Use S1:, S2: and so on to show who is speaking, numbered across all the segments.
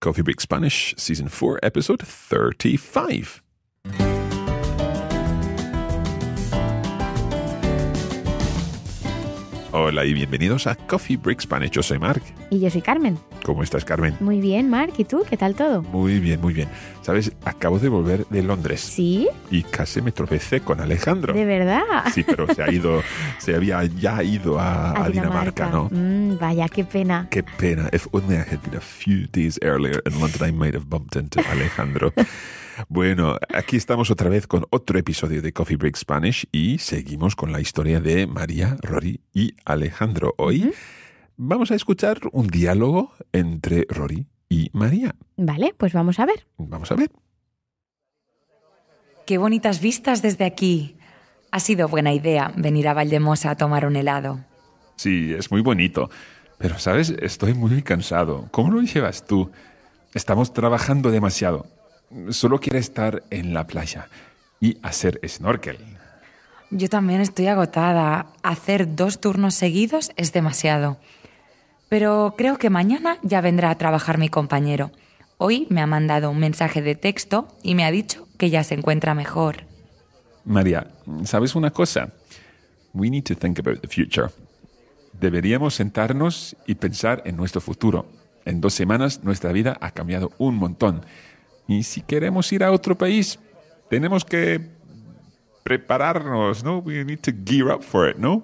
S1: Coffee Break Spanish, Season 4, Episode 35. Hola y bienvenidos a Coffee Break Spanish. Yo soy Mark.
S2: Y yo soy Carmen.
S1: ¿Cómo estás, Carmen?
S2: Muy bien, Mark. ¿Y tú? ¿Qué tal todo?
S1: Muy bien, muy bien. Sabes, acabo de volver de Londres. ¿Sí? Y casi me tropecé con Alejandro. ¿De
S2: verdad? Sí, pero se ha
S1: ido, se había ya ido a, Dinamarca, ¿no?
S2: Mm, vaya, qué pena.
S1: Qué pena. If only I had been a few days earlier in London, I might have bumped into Alejandro. Bueno, aquí estamos otra vez con otro episodio de Coffee Break Spanish y seguimos con la historia de María, Rory y Alejandro. Hoy vamos a escuchar un diálogo entre Rory y María.
S3: Vale, pues vamos a ver. Vamos a ver. Qué bonitas vistas desde aquí. Ha sido buena idea venir a Valdemosa a tomar un helado.
S1: Sí, es muy bonito. Pero, ¿sabes? Estoy muy cansado. ¿Cómo lo llevas tú? Estamos trabajando demasiado solo quiere estar en la playa y hacer snorkel.
S3: Yo también estoy agotada. Hacer dos turnos seguidos es demasiado. Pero creo que mañana ya vendrá a trabajar mi compañero. Hoy me ha mandado un mensaje de texto y me ha dicho que ya se encuentra mejor.
S1: María, ¿sabes una cosa? We need to think about the future. Deberíamos sentarnos y pensar en nuestro futuro. En dos semanas nuestra vida ha cambiado un montón y si queremos ir a otro país, tenemos que prepararnos, ¿no? We need to gear up for it, ¿no?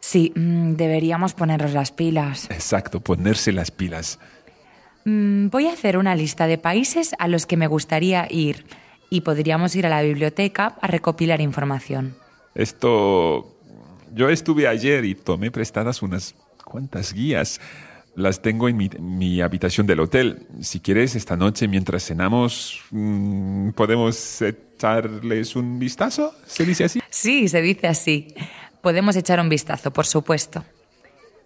S3: Sí, mm, deberíamos ponernos las pilas.
S1: Exacto, ponerse las pilas.
S3: Mm, voy a hacer una lista de países a los que me gustaría ir y podríamos ir a la biblioteca a recopilar información.
S1: Esto... Yo estuve ayer y tomé prestadas unas cuantas guías las tengo en mi, habitación del hotel. Si quieres, esta noche mientras cenamos, mm, podemos echarles un vistazo. ¿Se dice así?
S3: Sí, se dice así. Podemos echar un vistazo, por supuesto.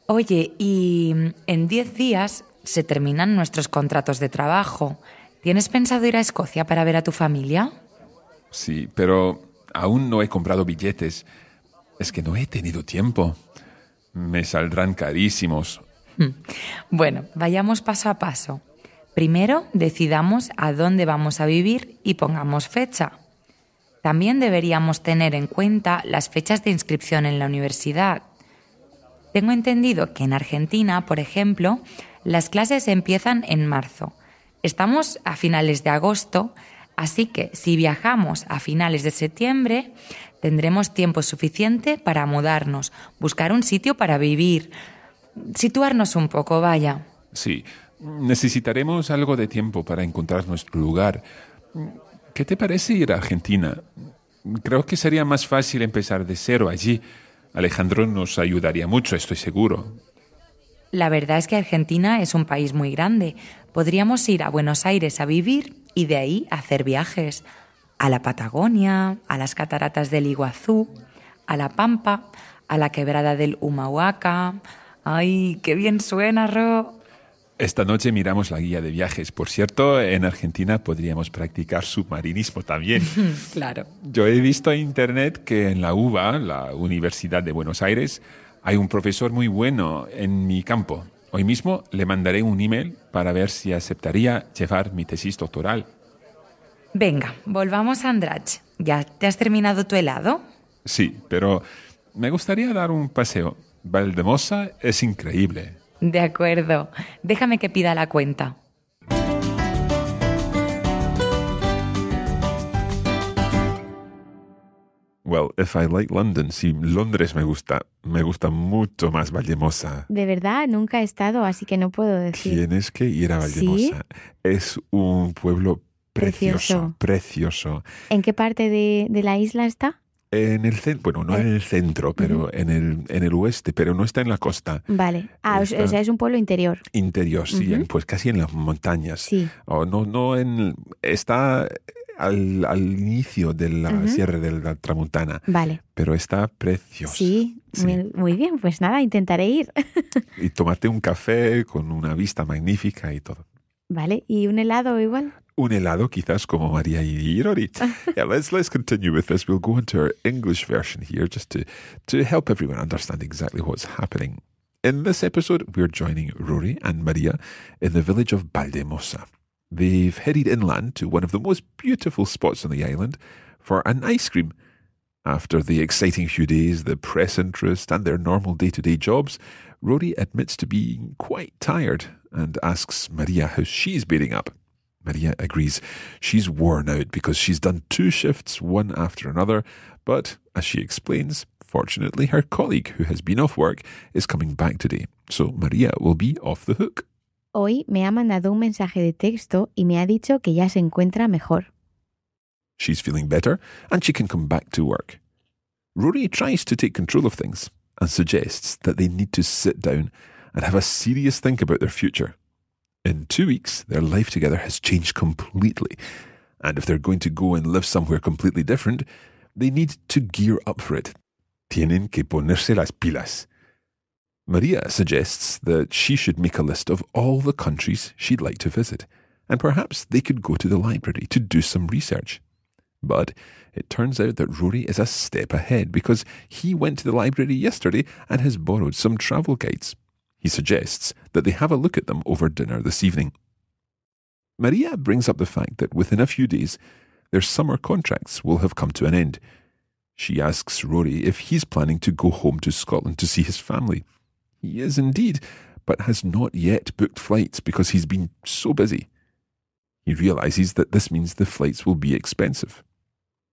S3: Oye, y mm, en diez días se terminan nuestros contratos de trabajo. ¿Tienes pensado ir a Escocia para ver a tu familia? Sí,
S1: pero aún no he comprado billetes. Es que no he tenido tiempo. Me saldrán carísimos.
S3: Bueno, vayamos paso a paso. Primero, decidamos a dónde vamos a vivir y pongamos fecha. También deberíamos tener en cuenta las fechas de inscripción en la universidad. Tengo entendido que en Argentina, por ejemplo, las clases empiezan en marzo. Estamos a finales de agosto, así que si viajamos a finales de septiembre, tendremos tiempo suficiente para mudarnos, buscar un sitio para vivir, situarnos un poco, vaya.
S1: Sí, necesitaremos algo de tiempo para encontrar nuestro lugar. ¿Qué te parece ir a Argentina? Creo que sería más fácil empezar de cero allí. Alejandro nos ayudaría mucho, estoy seguro.
S3: La verdad es que Argentina es un país muy grande. Podríamos ir a Buenos Aires a vivir y de ahí hacer viajes. A la Patagonia, a las cataratas del Iguazú, a la Pampa, a la quebrada del Humahuaca, Ay, qué bien suena, Ro.
S1: Esta noche miramos la guía de viajes. Por cierto, en Argentina podríamos practicar submarinismo también. claro. Yo he visto en internet que en la UBA, la Universidad de Buenos Aires, hay un profesor muy bueno en mi campo. Hoy mismo le mandaré un email para ver si aceptaría llevar mi tesis doctoral.
S3: Venga, volvamos a Andrach. ¿Ya te has terminado tu helado?
S1: Sí, pero me gustaría dar un paseo. Valdemosa es increíble.
S3: De acuerdo. Déjame que pida la cuenta.
S1: Well, if I like London, si Londres me gusta, me gusta mucho más Valdemosa.
S2: De verdad, nunca he estado, así que no puedo decir.
S1: Tienes que ir a Valdemosa. Es un pueblo precioso, precioso,
S2: ¿En qué parte de la isla está?
S1: el bueno, no eh. en el centro, pero en, el, en el oeste, pero no está en la costa.
S2: Vale. Ah, o sea, es un pueblo interior.
S1: Interior, sí, pues casi en las montañas. Sí. O no, no en. Está al, inicio de la Sierra de la Tramontana. Vale. Pero está precioso.
S2: Sí, Muy, bien, pues nada, intentaré ir.
S1: y tomarte un café con una vista magnífica y todo.
S2: Vale, ¿y un helado igual?
S1: Un helado quizás como María y Irori. yeah, let's, let's continue with this. We'll go into our English version here just to, to help everyone understand exactly what's happening. In this episode, we're joining Rory and Maria in the village of Baldemosa. They've headed inland to one of the most beautiful spots on the island for an ice cream – after the exciting few days, the press interest, and their normal day to day jobs, Rory admits to being quite tired and asks Maria how she's beating up. Maria agrees she's worn out because she's done two shifts, one after another, but as she explains, fortunately, her colleague who has been off work is coming back today, so Maria will be off the hook.
S2: Hoy me ha mandado un mensaje de texto y me ha dicho que ya se encuentra mejor.
S1: She's feeling better and she can come back to work. Rory tries to take control of things and suggests that they need to sit down and have a serious think about their future. In two weeks, their life together has changed completely, and if they're going to go and live somewhere completely different, they need to gear up for it. Tienen que ponerse las pilas. Maria suggests that she should make a list of all the countries she'd like to visit, and perhaps they could go to the library to do some research. But it turns out that Rory is a step ahead because he went to the library yesterday and has borrowed some travel guides. He suggests that they have a look at them over dinner this evening. Maria brings up the fact that within a few days, their summer contracts will have come to an end. She asks Rory if he's planning to go home to Scotland to see his family. He is indeed, but has not yet booked flights because he's been so busy. He realises that this means the flights will be expensive.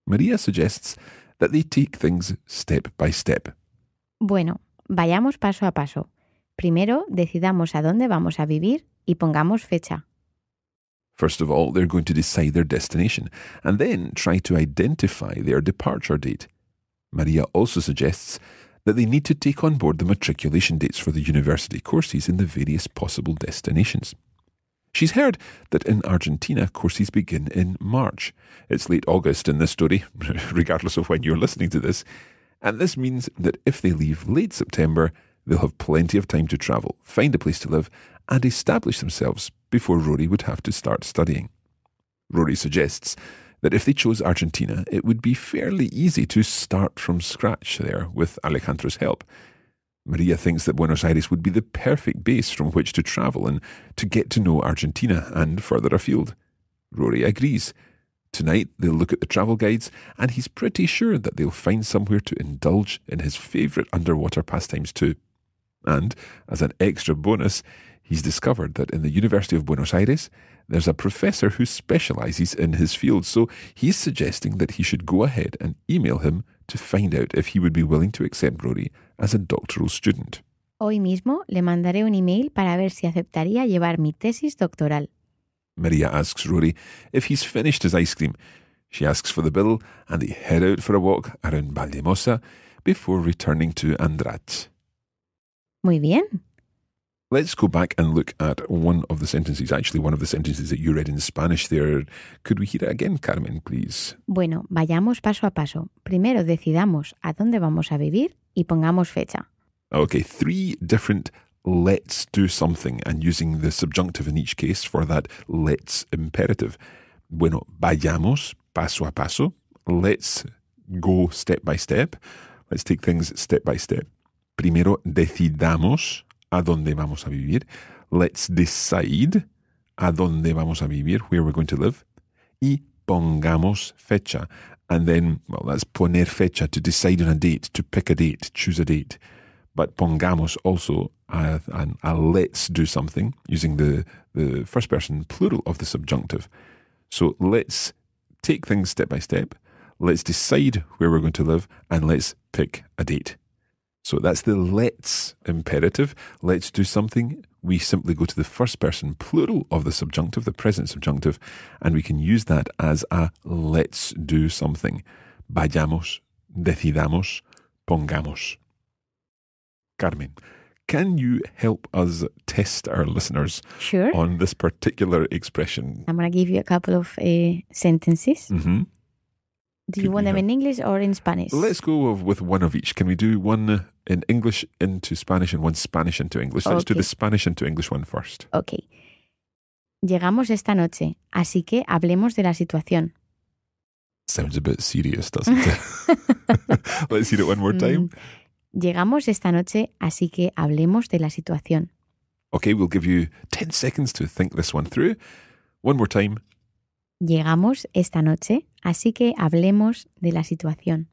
S1: María suggests that they take things step by step.
S2: Bueno, vayamos paso a paso. Primero, decidamos a dónde vamos a vivir y pongamos fecha.
S1: First of all, they're going to decide their destination and then try to identify their departure date. Maria also suggests that they need to take on board the matriculation dates for the university courses in the various possible destinations. She's heard that in Argentina, courses begin in March. It's late August in this story, regardless of when you're listening to this. And this means that if they leave late September, they'll have plenty of time to travel, find a place to live, and establish themselves before Rory would have to start studying. Rory suggests that if they chose Argentina, it would be fairly easy to start from scratch there with Alejandra's help Maria thinks that Buenos Aires would be the perfect base from which to travel and to get to know Argentina and further afield. Rory agrees. Tonight they'll look at the travel guides, and he's pretty sure that they'll find somewhere to indulge in his favourite underwater pastimes too. And, as an extra bonus, he's discovered that in the University of Buenos Aires, there's a professor who specialises in his field, so he's suggesting that he should go ahead and email him to find out if he would be willing to accept Rory as a doctoral student.
S2: Hoy mismo le mandaré un email para ver si aceptaría llevar mi tesis doctoral.
S1: Maria asks Rory if he's finished his ice cream. She asks for the bill and they head out for a walk around Valdemosa before returning to Andrat. Muy bien. Let's go back and look at one of the sentences, actually one of the sentences that you read in Spanish there. Could we hear it again, Carmen, please?
S2: Bueno, vayamos paso a paso. Primero decidamos a dónde vamos a vivir y pongamos fecha.
S1: Okay, three different let's do something and using the subjunctive in each case for that let's imperative. Bueno, vayamos paso a paso. Let's go step by step. Let's take things step by step. Primero decidamos a dónde vamos a vivir. Let's decide a dónde vamos a vivir, where we're going to live. Y pongamos fecha. And then, well, that's poner fecha, to decide on a date, to pick a date, choose a date. But pongamos also a, a, a let's do something using the, the first person plural of the subjunctive. So let's take things step by step. Let's decide where we're going to live and let's pick a date. So that's the let's imperative. Let's do something. We simply go to the first person plural of the subjunctive, the present subjunctive, and we can use that as a let's do something. Vayamos, decidamos, pongamos. Carmen, can you help us test our listeners sure. on this particular expression?
S2: I'm going to give you a couple of uh, sentences. Mm-hmm. Do you want them in English or in Spanish? Let's
S1: go with one of each. Can we do one in English into Spanish and one Spanish into English? Let's okay. do the Spanish into English one first.
S2: Okay. Llegamos esta noche, así que hablemos de la situación.
S1: Sounds a bit serious, doesn't it? Let's hear it one more time.
S2: Mm. Llegamos esta noche, así que hablemos de la situación.
S1: Okay, we'll give you 10 seconds to think this one through. One more time.
S2: Llegamos esta noche, Así que hablemos de
S3: la situación.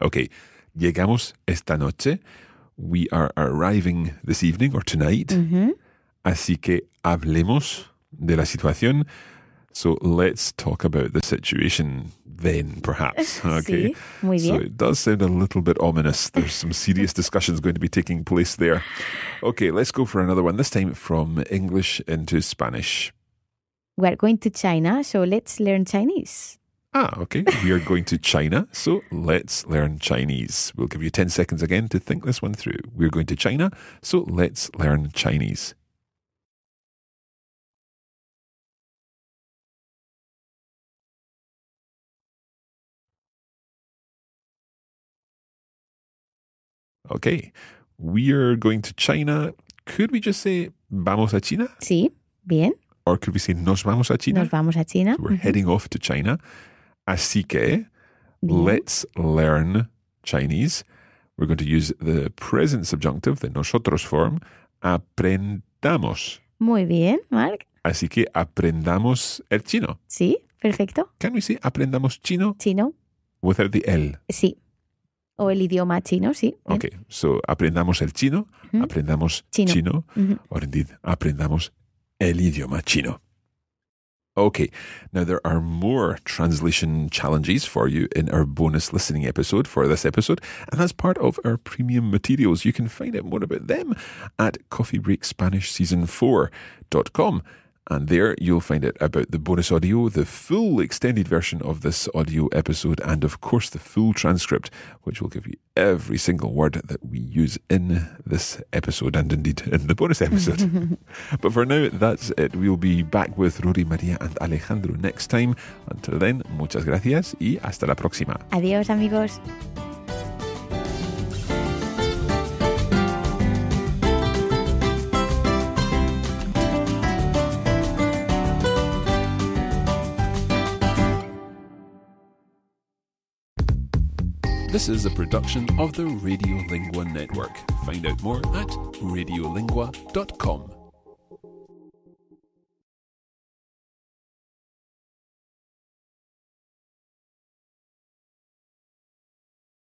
S1: Ok, llegamos esta noche. We are arriving this evening or tonight. Así que hablemos de la situación. So let's talk about the situation then, perhaps. Okay. Sí, so it does sound a little bit ominous. There's some serious discussions going to be taking place there. Okay, let's go for another one, this time from English into Spanish.
S2: We're going to China, so let's learn Chinese.
S1: Ah, okay. We are going to China, so let's learn Chinese. We'll give you 10 seconds again to think this one through. We're going to China, so let's learn Chinese. Okay, we are going to China. Could we just say vamos a China? Sí, bien. Or could we say nos vamos a China? Nos
S2: vamos a China. So we're mm -hmm. heading
S1: off to China. Así que, bien. let's learn Chinese. We're going to use the present subjunctive, the nosotros form. Aprendamos.
S2: Muy bien, Mark.
S1: Así que aprendamos el chino.
S2: Sí, perfecto. Can we say aprendamos chino? Chino.
S1: Without the L.
S2: Sí. O el idioma chino, sí.
S1: Bien. Ok, so, aprendamos el chino, aprendamos chino, chino or indeed, aprendamos el idioma chino. Okay, now there are more translation challenges for you in our bonus listening episode for this episode, and as part of our premium materials, you can find out more about them at coffeebreakspanishseason4.com. And there you'll find it about the bonus audio, the full extended version of this audio episode, and of course the full transcript, which will give you every single word that we use in this episode and indeed in the bonus episode. but for now, that's it. We'll be back with Rory, Maria, and Alejandro next time. Until then, muchas gracias y hasta la próxima.
S2: Adiós, amigos.
S1: This is a production of the Radiolingua Network. Find out more at radiolingua.com.